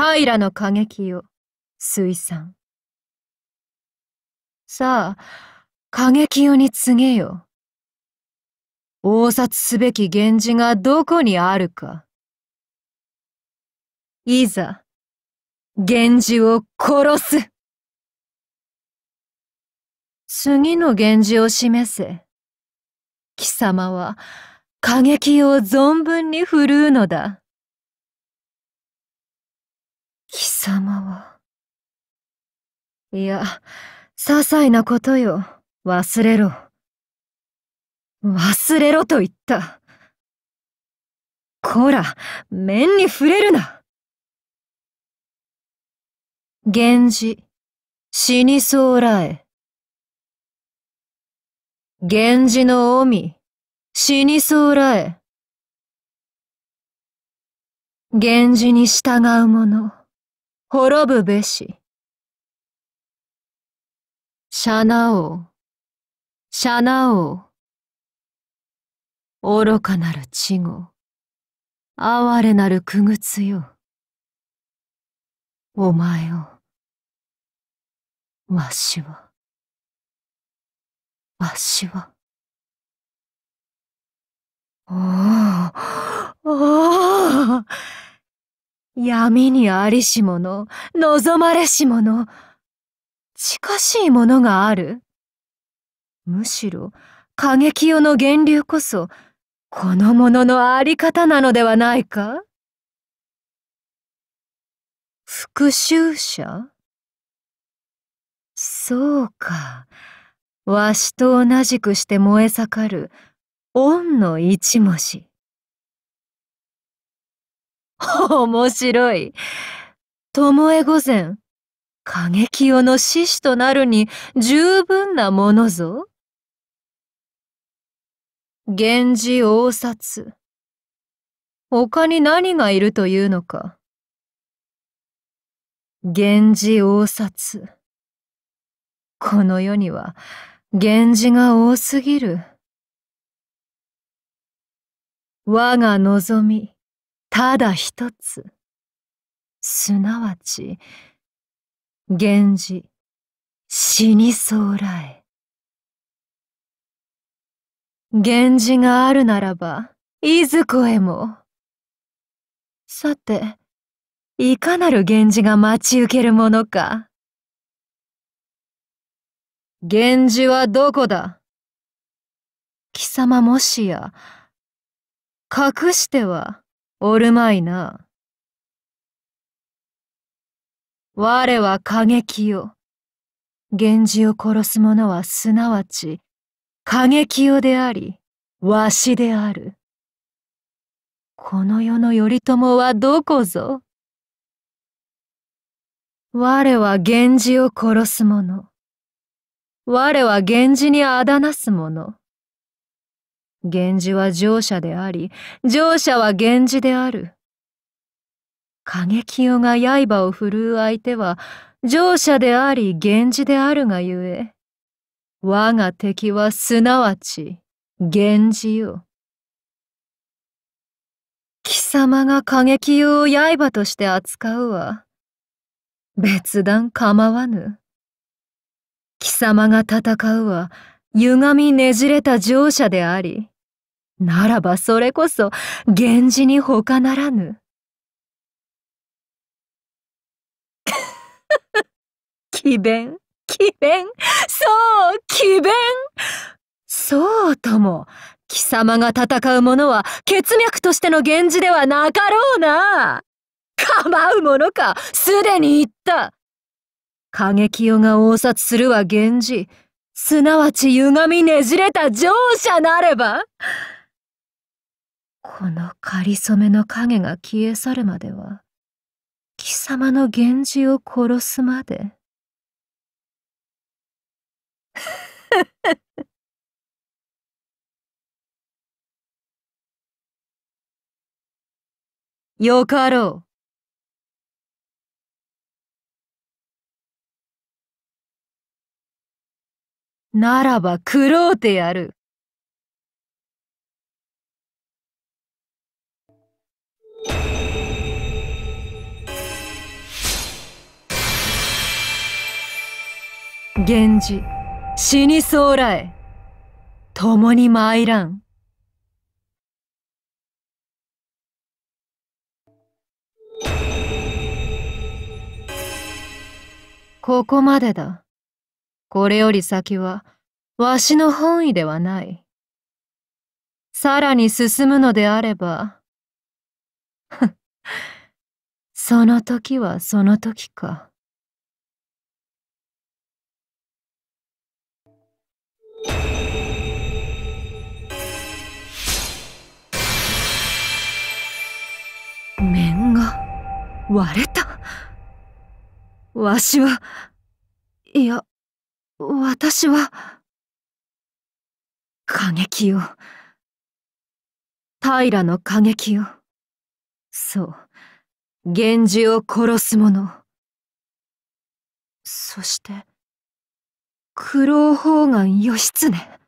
平の過激を水産。さあ、過激よに告げよ。応殺すべき源氏がどこにあるか。いざ、源氏を殺す。次の源氏を示せ。貴様は、過激を存分に振るうのだ。様は。いや、些細なことよ。忘れろ。忘れろと言った。こら、面に触れるな。源氏、死にそうらえ。源氏の臣、死にそうらえ。源氏に従う者。滅ぶべし。シャナ王、シャナ王。愚かなる地語、哀れなる苦靴よ。お前を、わしは、わしは。おお、おお。闇にありし者、望まれし者、近しいものがあるむしろ、過激世の源流こそ、このもののあり方なのではないか復讐者そうか。わしと同じくして燃え盛る、恩の一文字。面白い。巴御前、過激用の獅子となるに十分なものぞ。源氏応札。他に何がいるというのか。源氏応札。この世には、源氏が多すぎる。我が望み。ただ一つすなわち源氏死に候来源氏があるならばいずこへもさていかなる源氏が待ち受けるものか源氏はどこだ貴様もしや隠してはおるまいな。我は過激よ。源氏を殺す者はすなわち過激よであり、わしである。この世の頼朝はどこぞ我は源氏を殺す者。我は源氏にあだなす者。源氏は乗者であり、乗者は源氏である。影清が刃を振るう相手は、乗者であり、源氏であるがゆえ、我が敵はすなわち、源氏よ。貴様が激用を刃として扱うは、別段構わぬ。貴様が戦うは、歪みねじれた乗車であり、ならばそれこそ源氏に他ならぬ。奇 弁、奇弁、そう、奇弁そうとも、貴様が戦う者は血脈としての源氏ではなかろうな。構うものか、すでに言った。過激世が応殺するは源氏。すなわち歪みねじれた乗者なればこの仮初めの影が消え去るまでは、貴様の源氏を殺すまで。よかろう。ならば苦労うてやる。源氏、死にら来、共に参らん。ここまでだ。これより先は、わしの本意ではない。さらに進むのであれば、その時はその時か。面が割れたわしは、いや、私は、過激よ。平の過激よ。そう、源氏を殺す者。そして、九郎方眼義経。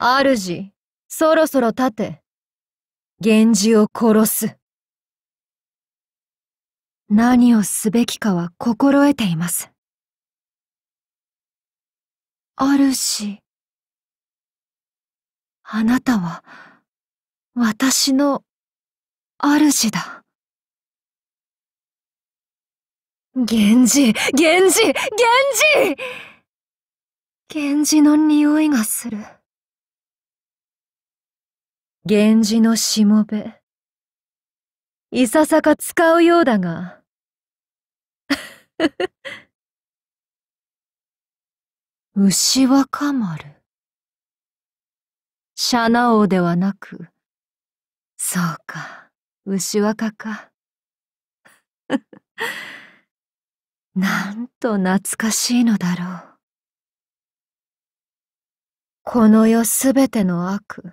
主、そろそろ立て。源氏を殺す。何をすべきかは心得ています。あるし、あなたは、私の、主だ。源氏、源氏、源氏源氏の匂いがする。源氏のしもべ。いささか使うようだが、牛若丸。シャナ王ではなく、そうか、牛若か。なんと懐かしいのだろう。この世すべての悪、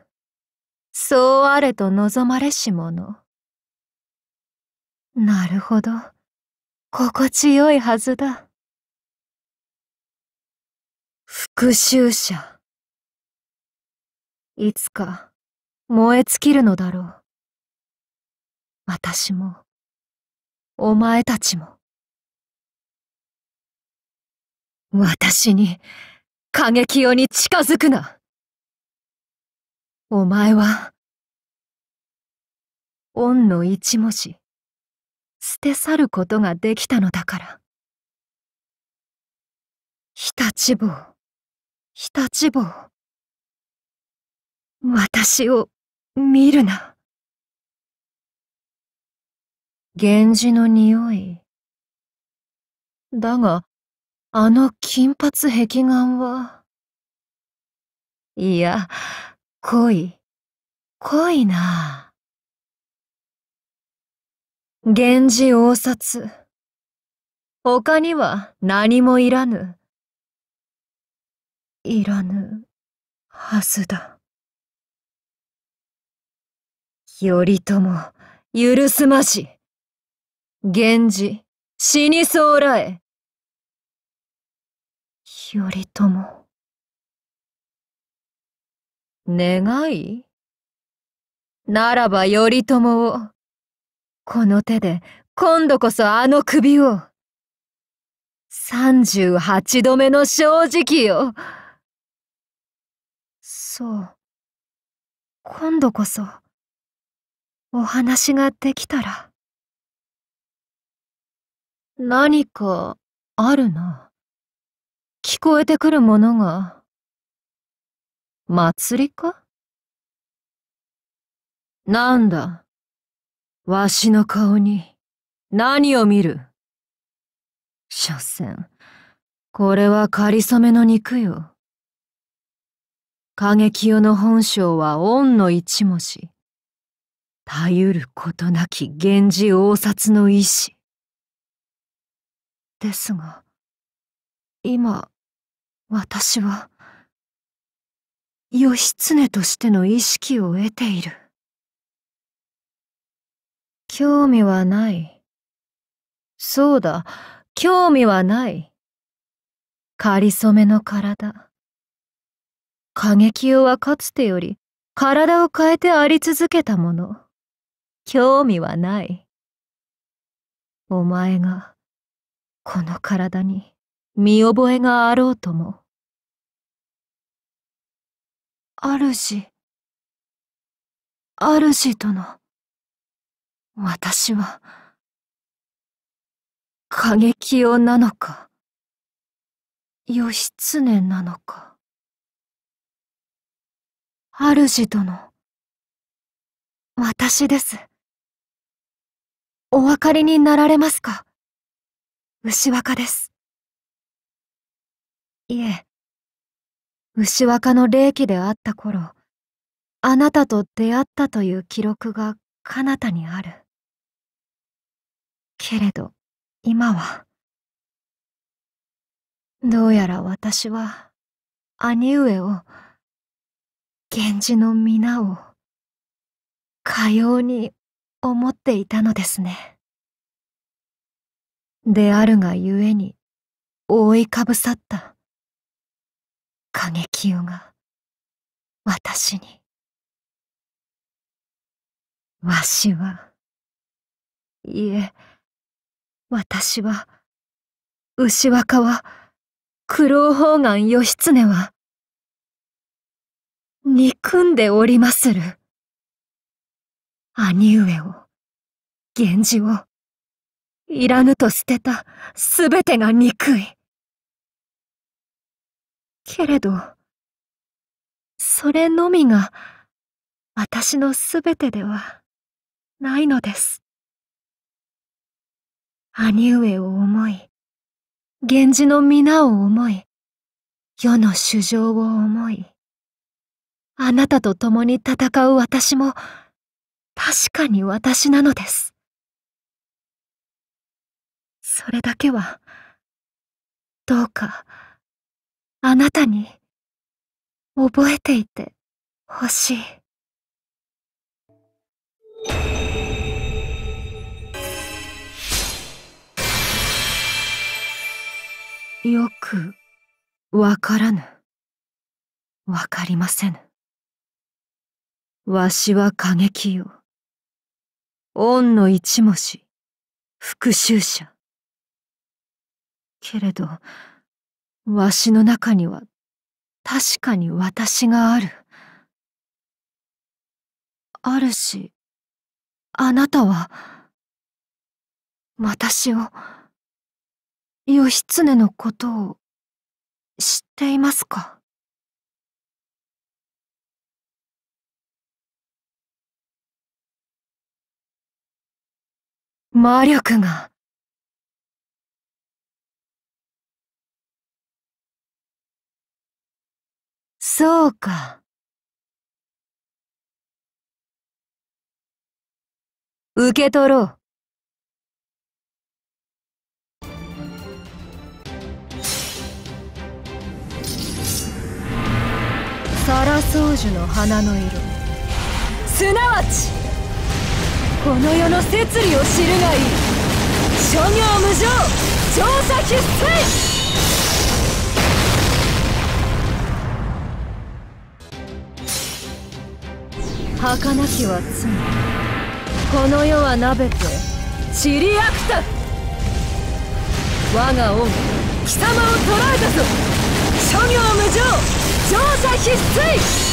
そうあれと望まれしもの。なるほど。心地よいはずだ。復讐者。いつか燃え尽きるのだろう。私も、お前たちも。私に、過激用に近づくな。お前は、恩の一文字。捨て去ることができたのだから日立坊日立坊私を見るな源氏の匂いだがあの金髪壁眼はいや濃い濃いなあ源氏応殺。他には何もいらぬ。いらぬはずだ。頼朝、許すまし。源氏、死に候え。頼朝。願いならば頼朝をこの手で今度こそあの首を。38度目の正直よ。そう。今度こそ、お話ができたら。何か、あるな。聞こえてくるものが。祭りかなんだ。わしの顔に何を見る所詮、これは仮初めの肉よ。影清の本性は恩の一文字。頼ゆることなき源氏応殺の意志。ですが、今、私は、義経としての意識を得ている。興味はない。そうだ、興味はない。かりそめの体。過激をはかつてより、体を変えてあり続けたもの。興味はない。お前が、この体に、見覚えがあろうとも。主。主の。私は、過激用なのか、義経なのか、主殿、私です。お分かりになられますか牛若です。いえ、牛若の霊気であった頃、あなたと出会ったという記録が彼方にある。けれど、今は。どうやら私は、兄上を、源氏の皆を、かように思っていたのですね。であるがゆえに、覆いかぶさった、影清が、私に。わしは、いえ、私は、牛若は、苦労方眼義経は、憎んでおりまする。兄上を、源氏を、いらぬと捨てたすべてが憎い。けれど、それのみが、私のすべてではないのです。兄上を思い、源氏の皆を思い、世の衆生を思い、あなたと共に戦う私も、確かに私なのです。それだけは、どうか、あなたに、覚えていてほしい。よくわからぬわかりませぬわしは過激よ恩の一文字復讐者けれどわしの中には確かに私があるあるしあなたは私を義経のことを知っていますか魔力がそうか受け取ろう魔樹の花の色すなわちこの世の摂理を知るがいい諸行無常調査必須儚きは罪この世はなべて塵りくた我が恩貴様を捕らえたぞ諸行無常乗車必須